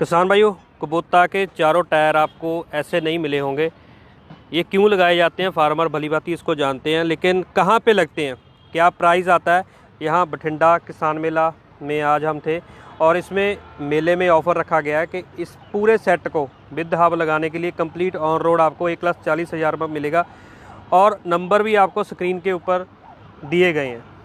किसान भाइयों कबूता के चारों टायर आपको ऐसे नहीं मिले होंगे ये क्यों लगाए जाते हैं फार्मर भली बाती इसको जानते हैं लेकिन कहाँ पे लगते हैं क्या प्राइस आता है यहाँ बठिंडा किसान मेला में आज हम थे और इसमें मेले में ऑफ़र रखा गया है कि इस पूरे सेट को विद हाव लगाने के लिए कंप्लीट ऑन रोड आपको एक लाख चालीस हज़ार में मिलेगा और नंबर भी आपको स्क्रीन के ऊपर दिए गए हैं